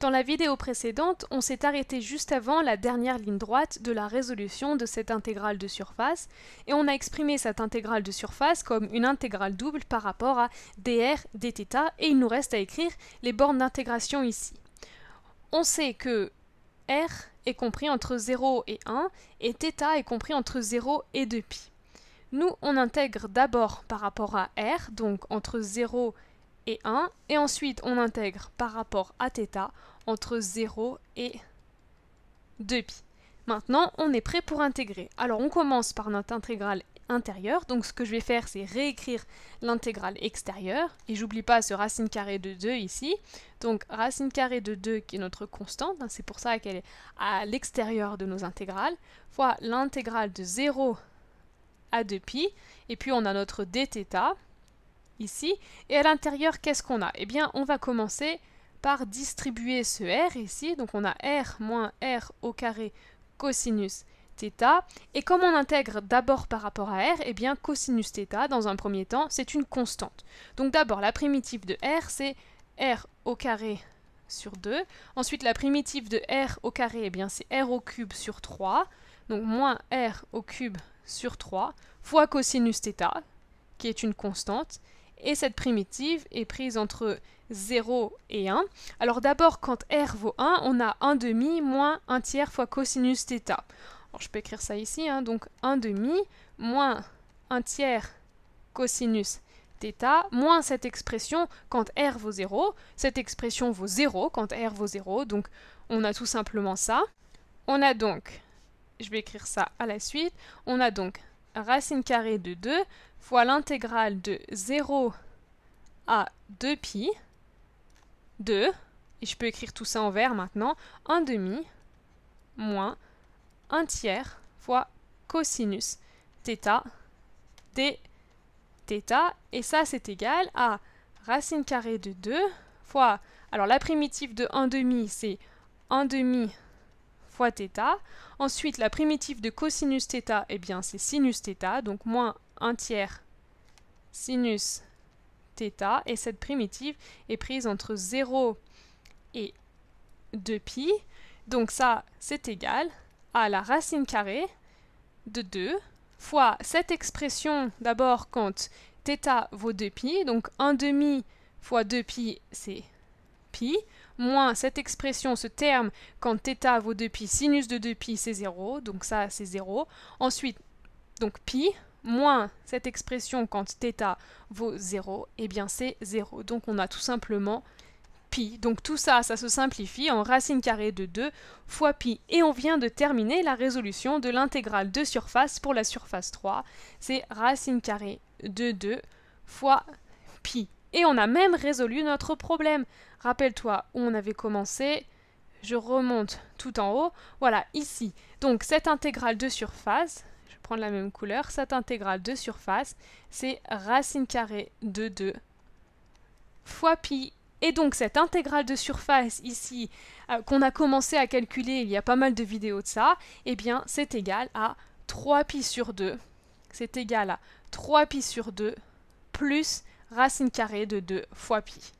Dans la vidéo précédente, on s'est arrêté juste avant la dernière ligne droite de la résolution de cette intégrale de surface, et on a exprimé cette intégrale de surface comme une intégrale double par rapport à dr dθ, et il nous reste à écrire les bornes d'intégration ici. On sait que r est compris entre 0 et 1, et θ est compris entre 0 et 2π. Nous, on intègre d'abord par rapport à r, donc entre 0 et et 1. Et ensuite, on intègre par rapport à θ entre 0 et 2π. Maintenant, on est prêt pour intégrer. Alors, on commence par notre intégrale intérieure. Donc, ce que je vais faire, c'est réécrire l'intégrale extérieure. Et j'oublie pas ce racine carrée de 2 ici. Donc, racine carrée de 2 qui est notre constante. c'est pour ça qu'elle est à l'extérieur de nos intégrales. Fois l'intégrale de 0 à 2π. Et puis, on a notre dθ ici. Et à l'intérieur, qu'est-ce qu'on a Eh bien, on va commencer par distribuer ce r ici. Donc on a r moins r au carré cosinus θ. Et comme on intègre d'abord par rapport à r, eh bien cosinus theta dans un premier temps, c'est une constante. Donc d'abord, la primitive de r, c'est r au carré sur 2. Ensuite, la primitive de r au carré, eh bien c'est r au cube sur 3. Donc moins r au cube sur 3 fois cosinus θ, qui est une constante et cette primitive est prise entre 0 et 1. Alors d'abord, quand r vaut 1, on a 1 demi moins 1 tiers fois cosinus θ. Alors je peux écrire ça ici, hein. donc 1 demi moins 1 tiers cosinus θ moins cette expression quand r vaut 0. Cette expression vaut 0 quand r vaut 0, donc on a tout simplement ça. On a donc, je vais écrire ça à la suite, on a donc racine carrée de 2 fois l'intégrale de 0 à 2pi de, et je peux écrire tout ça en vert maintenant, 1 demi moins 1 tiers fois cosinus θ d Et ça, c'est égal à racine carrée de 2 fois... Alors la primitive de 1 demi, c'est 1 demi fois θ. Ensuite, la primitive de cosinus θ, eh bien, c'est sinus θ, donc moins 1 tiers sinus θ. Et cette primitive est prise entre 0 et 2π. Donc ça, c'est égal à la racine carrée de 2 fois cette expression d'abord quand θ vaut 2π, donc 1 demi fois 2π, c'est pi, moins cette expression, ce terme, quand θ vaut 2 pi, sinus de 2 pi, c'est 0, donc ça c'est 0. Ensuite, donc pi, moins cette expression quand θ vaut 0, et eh bien c'est 0. Donc on a tout simplement pi. Donc tout ça, ça se simplifie en racine carrée de 2 fois pi. Et on vient de terminer la résolution de l'intégrale de surface pour la surface 3. C'est racine carrée de 2 fois pi. Et on a même résolu notre problème. Rappelle-toi où on avait commencé. Je remonte tout en haut. Voilà, ici. Donc cette intégrale de surface, je vais prendre la même couleur, cette intégrale de surface, c'est racine carrée de 2 fois pi. Et donc cette intégrale de surface ici, euh, qu'on a commencé à calculer, il y a pas mal de vidéos de ça, eh bien c'est égal à 3 pi sur 2. C'est égal à 3 pi sur 2 plus racine carrée de 2 fois pi.